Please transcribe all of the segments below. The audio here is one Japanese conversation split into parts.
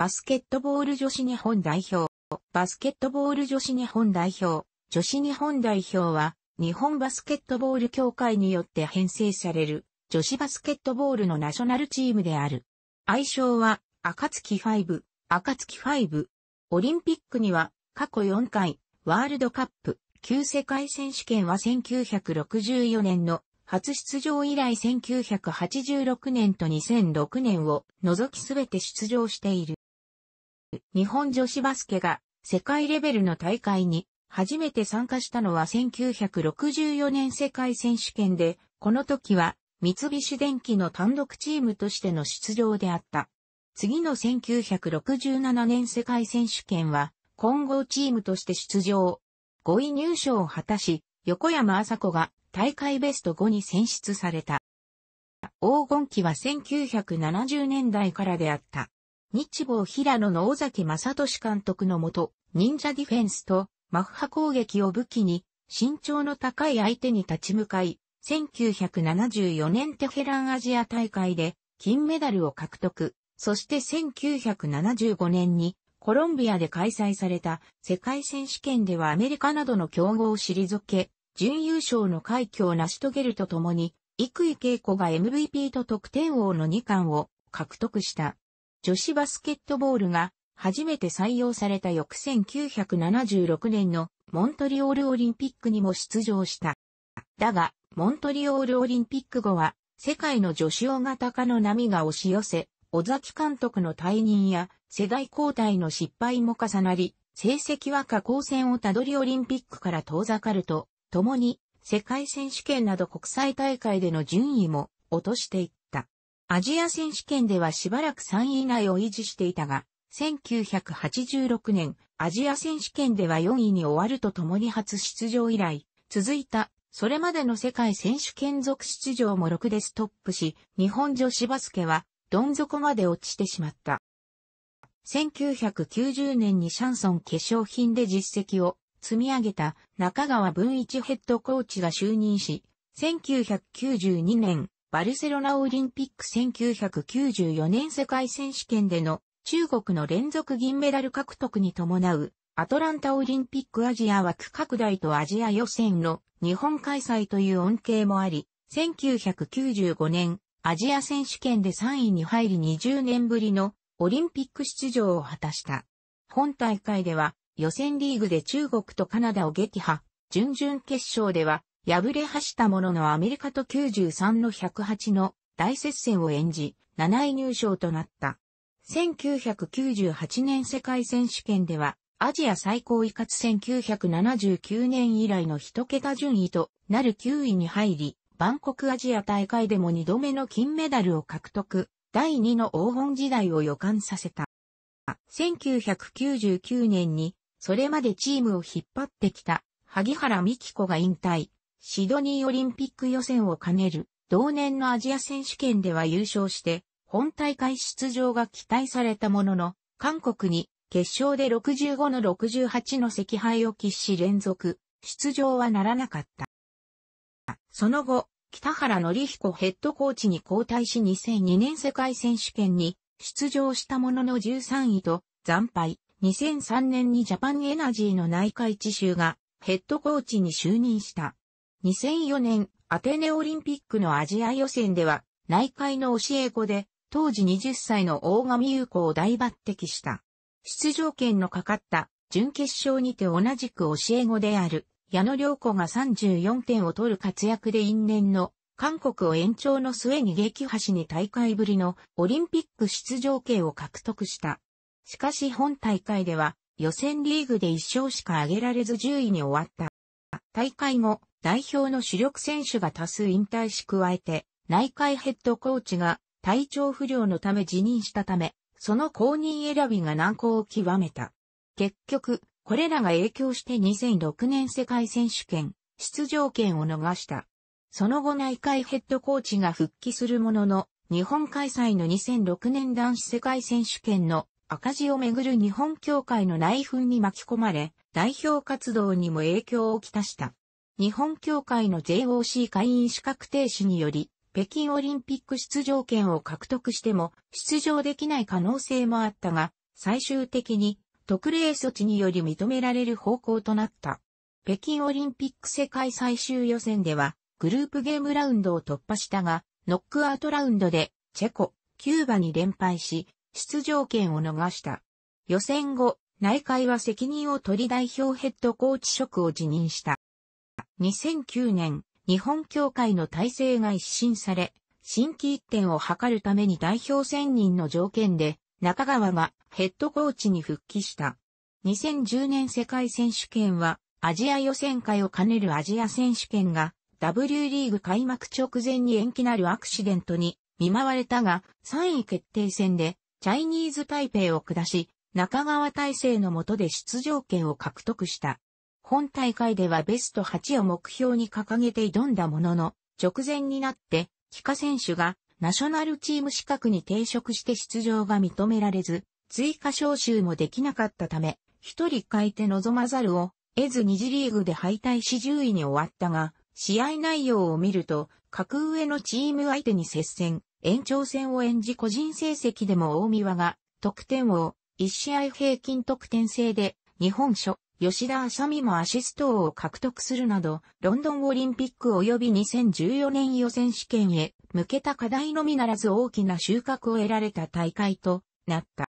バスケットボール女子日本代表。バスケットボール女子日本代表。女子日本代表は、日本バスケットボール協会によって編成される、女子バスケットボールのナショナルチームである。愛称は、暁ファイブ、暁ファイブ。オリンピックには、過去4回、ワールドカップ、旧世界選手権は1964年の初出場以来1986年と2006年を除きすべて出場している。日本女子バスケが世界レベルの大会に初めて参加したのは1964年世界選手権で、この時は三菱電機の単独チームとしての出場であった。次の1967年世界選手権は混合チームとして出場。5位入賞を果たし、横山麻子が大会ベスト5に選出された。黄金期は1970年代からであった。日坊平野の尾崎正俊監督のもと、忍者ディフェンスとマッハ攻撃を武器に、身長の高い相手に立ち向かい、1974年テヘランアジア大会で金メダルを獲得。そして1975年にコロンビアで開催された世界選手権ではアメリカなどの競合を退け、準優勝の快挙を成し遂げるとともに、幾井恵子が MVP と得点王の2冠を獲得した。女子バスケットボールが初めて採用された翌1976年のモントリオールオリンピックにも出場した。だが、モントリオールオリンピック後は、世界の女子大型化の波が押し寄せ、小崎監督の退任や世代交代の失敗も重なり、成績は下降戦をたどりオリンピックから遠ざかると、共に世界選手権など国際大会での順位も落としていった。アジア選手権ではしばらく3位以内を維持していたが、1986年、アジア選手権では4位に終わるとともに初出場以来、続いた、それまでの世界選手権続出場も6でストップし、日本女子バスケは、どん底まで落ちてしまった。1990年にシャンソン化粧品で実績を積み上げた中川文一ヘッドコーチが就任し、1992年バルセロナオリンピック1994年世界選手権での中国の連続銀メダル獲得に伴うアトランタオリンピックアジア枠拡大とアジア予選の日本開催という恩恵もあり、1995年アジア選手権で3位に入り20年ぶりのオリンピック出場を果たした。本大会では予選リーグで中国とカナダを撃破、準々決勝では敗れはしたもののアメリカと93の108の大接戦を演じ、7位入賞となった。1998年世界選手権では、アジア最高位かつ1979年以来の一桁順位となる9位に入り、バンコクアジア大会でも2度目の金メダルを獲得、第2の黄金時代を予感させた。1999年に、それまでチームを引っ張ってきた、萩原美希子が引退。シドニーオリンピック予選を兼ねる同年のアジア選手権では優勝して、本大会出場が期待されたものの、韓国に決勝で65の68の赤敗を喫し連続、出場はならなかった。その後、北原則彦ヘッドコーチに交代し2002年世界選手権に出場したものの13位と惨敗。2003年にジャパンエナジーの内海知州がヘッドコーチに就任した。2004年、アテネオリンピックのアジア予選では、内海の教え子で、当時20歳の大神優子を大抜擢した。出場権のかかった準決勝にて同じく教え子である矢野良子が34点を取る活躍で因縁の韓国を延長の末に撃破しに大会ぶりのオリンピック出場権を獲得した。しかし本大会では予選リーグで1勝しか挙げられず10位に終わった。大会後、代表の主力選手が多数引退し加えて、内海ヘッドコーチが体調不良のため辞任したため、その公認選びが難航を極めた。結局、これらが影響して2006年世界選手権、出場権を逃した。その後内海ヘッドコーチが復帰するものの、日本開催の2006年男子世界選手権の赤字をめぐる日本協会の内紛に巻き込まれ、代表活動にも影響をきたした。日本協会の JOC 会員資格停止により、北京オリンピック出場権を獲得しても出場できない可能性もあったが、最終的に特例措置により認められる方向となった。北京オリンピック世界最終予選ではグループゲームラウンドを突破したが、ノックアウトラウンドでチェコ、キューバに連敗し、出場権を逃した。予選後、内海は責任を取り代表ヘッドコーチ職を辞任した。2009年、日本協会の体制が一新され、新規一点を図るために代表選任の条件で、中川がヘッドコーチに復帰した。2010年世界選手権は、アジア予選会を兼ねるアジア選手権が、W リーグ開幕直前に延期なるアクシデントに見舞われたが、3位決定戦でチャイニーズタイペイを下し、中川体制の下で出場権を獲得した。本大会ではベスト8を目標に掲げて挑んだものの、直前になって、キカ選手がナショナルチーム資格に抵触して出場が認められず、追加招集もできなかったため、一人変えて臨まざるを得ず二次リーグで敗退し10位に終わったが、試合内容を見ると、格上のチーム相手に接戦、延長戦を演じ個人成績でも大宮が得点王、1試合平均得点制で日本書、吉田麻美もアシスト王を獲得するなど、ロンドンオリンピック及び2014年予選試験へ向けた課題のみならず大きな収穫を得られた大会となった。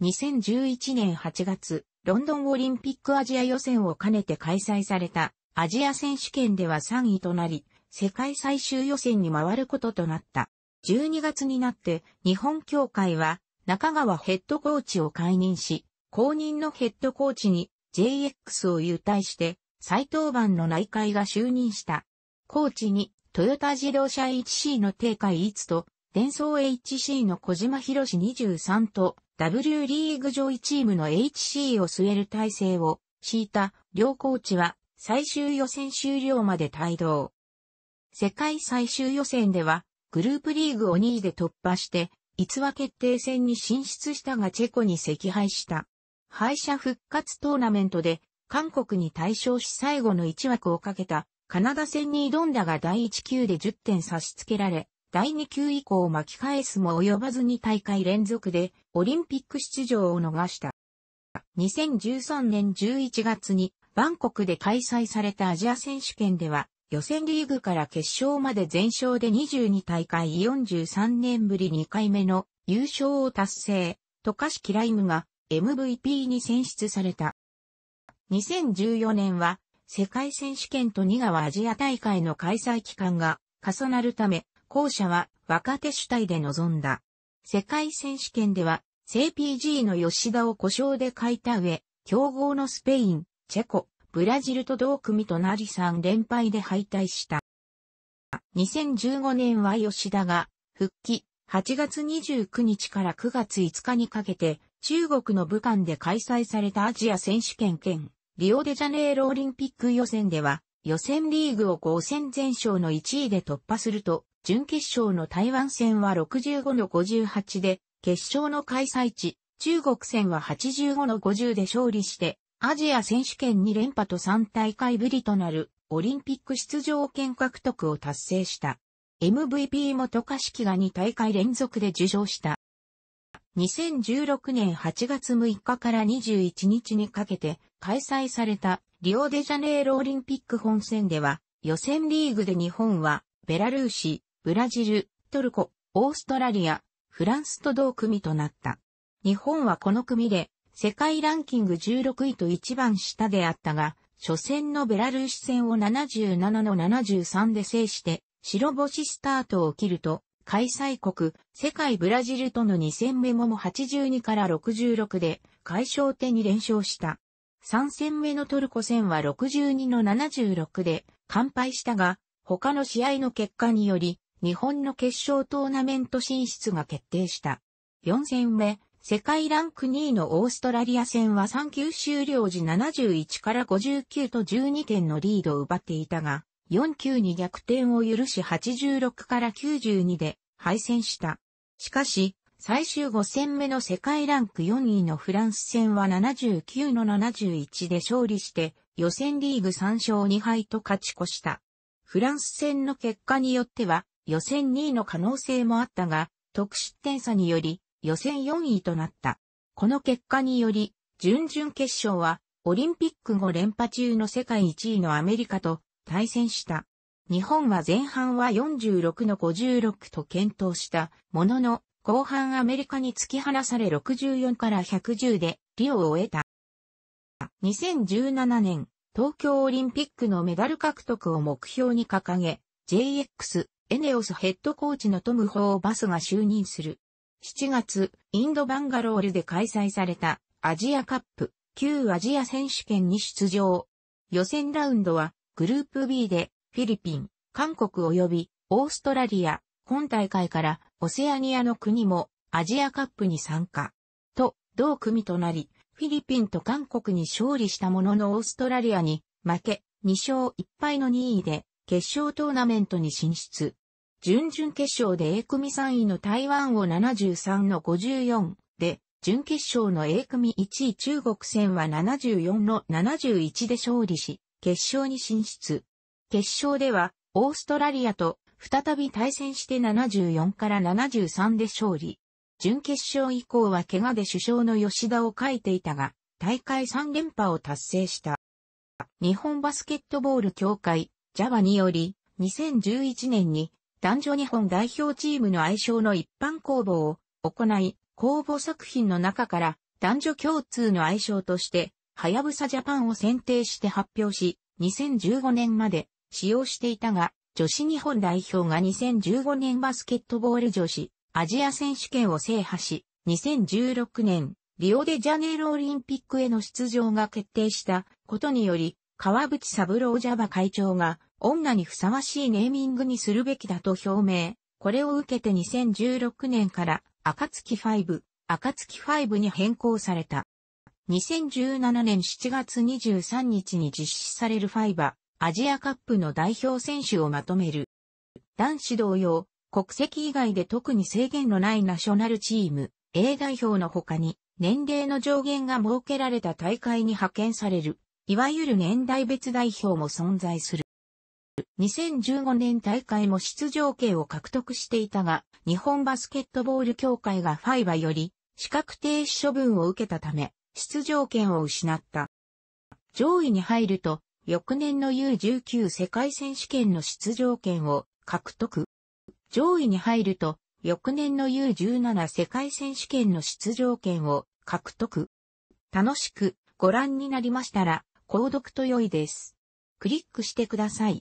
2011年8月、ロンドンオリンピックアジア予選を兼ねて開催されたアジア選手権では3位となり、世界最終予選に回ることとなった。12月になって日本協会は中川ヘッドコーチを解任し、後任のヘッドコーチに JX を優待して再登板の内会が就任した。コーチにトヨタ自動車 HC の定海一と、伝送 HC の小島博士23と、W リーグ上位チームの HC を据える体制を敷いた両コーチは最終予選終了まで帯同。世界最終予選ではグループリーグを2位で突破して、逸話決定戦に進出したがチェコに惜敗した。敗者復活トーナメントで、韓国に対象し最後の1枠をかけた、カナダ戦に挑んだが第1級で10点差し付けられ、第2級以降巻き返すも及ばずに大会連続でオリンピック出場を逃した。2013年11月にバンコクで開催されたアジア選手権では予選リーグから決勝まで全勝で22大会43年ぶり2回目の優勝を達成、渡嘉敷ライムが MVP に選出された。2014年は世界選手権と2川アジア大会の開催期間が重なるため、後者は若手主体で臨んだ。世界選手権では、CPG の吉田を故障で欠いた上、強豪のスペイン、チェコ、ブラジルと同組となり3連敗で敗退した。2015年は吉田が復帰8月29日から9月5日にかけて中国の武漢で開催されたアジア選手権兼リオデジャネイロオリンピック予選では予選リーグを5戦全勝の1位で突破すると準決勝の台湾戦は65の58で決勝の開催地中国戦は85の50で勝利してアジア選手権2連覇と3大会ぶりとなるオリンピック出場権獲得を達成した。MVP も元歌式が2大会連続で受賞した。2016年8月6日から21日にかけて開催されたリオデジャネイロオリンピック本戦では予選リーグで日本はベラルーシ、ブラジル、トルコ、オーストラリア、フランスと同組となった。日本はこの組で世界ランキング16位と一番下であったが、初戦のベラルーシ戦を77の73で制して、白星スタートを切ると、開催国、世界ブラジルとの2戦目もも82から66で、解消手に連勝した。3戦目のトルコ戦は62の76で、完敗したが、他の試合の結果により、日本の決勝トーナメント進出が決定した。4戦目、世界ランク2位のオーストラリア戦は3球終了時71から59と12点のリードを奪っていたが、4球に逆転を許し86から92で敗戦した。しかし、最終5戦目の世界ランク4位のフランス戦は79の71で勝利して、予選リーグ3勝2敗と勝ち越した。フランス戦の結果によっては、予選2位の可能性もあったが、得失点差により、予選4位となった。この結果により、準々決勝は、オリンピック後連覇中の世界1位のアメリカと対戦した。日本は前半は46の56と検討したものの、後半アメリカに突き放され64から110でリオを終えた。2017年、東京オリンピックのメダル獲得を目標に掲げ、JX、エネオスヘッドコーチのトム・ホーバスが就任する。7月、インドバンガロールで開催されたアジアカップ、旧アジア選手権に出場。予選ラウンドはグループ B でフィリピン、韓国及びオーストラリア、本大会からオセアニアの国もアジアカップに参加。と、同組となり、フィリピンと韓国に勝利したもののオーストラリアに負け、2勝1敗の2位で決勝トーナメントに進出。準々決勝で A 組3位の台湾を73の54で、準決勝の A 組1位中国戦は74の71で勝利し、決勝に進出。決勝では、オーストラリアと再び対戦して74から73で勝利。準決勝以降は怪我で首相の吉田を書いていたが、大会3連覇を達成した。日本バスケットボール協会、ジャバにより、2011年に男女日本代表チームの愛称の一般公募を行い、公募作品の中から男女共通の愛称として、はやぶさジャパンを選定して発表し、2015年まで使用していたが、女子日本代表が2015年バスケットボール女子アジア選手権を制覇し、2016年リオデジャネイロオリンピックへの出場が決定したことにより、川淵三郎ジャバ会長が女にふさわしいネーミングにするべきだと表明。これを受けて2016年から、暁5、暁5に変更された。2017年7月23日に実施されるファイバ、アジアカップの代表選手をまとめる。男子同様、国籍以外で特に制限のないナショナルチーム、A 代表の他に、年齢の上限が設けられた大会に派遣される、いわゆる年代別代表も存在する。2015年大会も出場権を獲得していたが、日本バスケットボール協会がファイバより資格停止処分を受けたため、出場権を失った。上位に入ると、翌年の U19 世界選手権の出場権を獲得。上位に入ると、翌年の U17 世界選手権の出場権を獲得。楽しくご覧になりましたら、購読と良いです。クリックしてください。